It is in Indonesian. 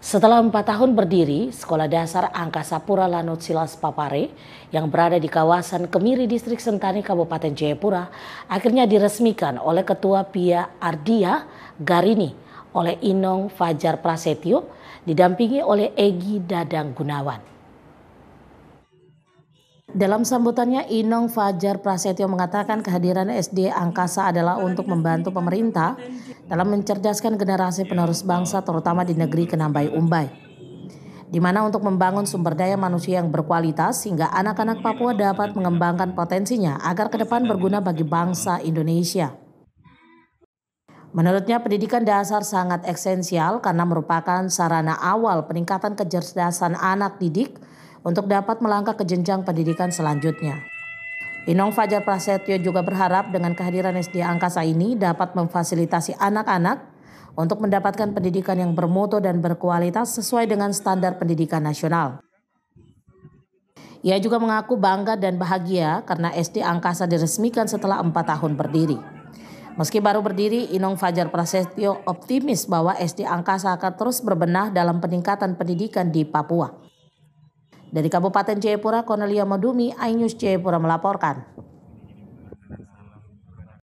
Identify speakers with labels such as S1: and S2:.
S1: Setelah empat tahun berdiri, Sekolah Dasar Angkasa Pura Lanut Silas Papare yang berada di kawasan Kemiri Distrik Sentani Kabupaten Jayapura akhirnya diresmikan oleh Ketua Pia Ardia Garini oleh Inong Fajar Prasetyo didampingi oleh Egi Dadang Gunawan. Dalam sambutannya, Inong Fajar Prasetyo mengatakan kehadiran SD Angkasa adalah untuk membantu pemerintah dalam mencerdaskan generasi penerus bangsa terutama di negeri Kenambai Umbai. Di mana untuk membangun sumber daya manusia yang berkualitas sehingga anak-anak Papua dapat mengembangkan potensinya agar ke depan berguna bagi bangsa Indonesia. Menurutnya pendidikan dasar sangat esensial karena merupakan sarana awal peningkatan kecerdasan anak didik untuk dapat melangkah ke jenjang pendidikan selanjutnya. Inong Fajar Prasetyo juga berharap dengan kehadiran SD Angkasa ini dapat memfasilitasi anak-anak untuk mendapatkan pendidikan yang bermutu dan berkualitas sesuai dengan standar pendidikan nasional. Ia juga mengaku bangga dan bahagia karena SD Angkasa diresmikan setelah empat tahun berdiri. Meski baru berdiri, Inong Fajar Prasetyo optimis bahwa SD Angkasa akan terus berbenah dalam peningkatan pendidikan di Papua. Dari Kabupaten Jayapura, Cornelia Modumi, Ainyus Jayapura melaporkan.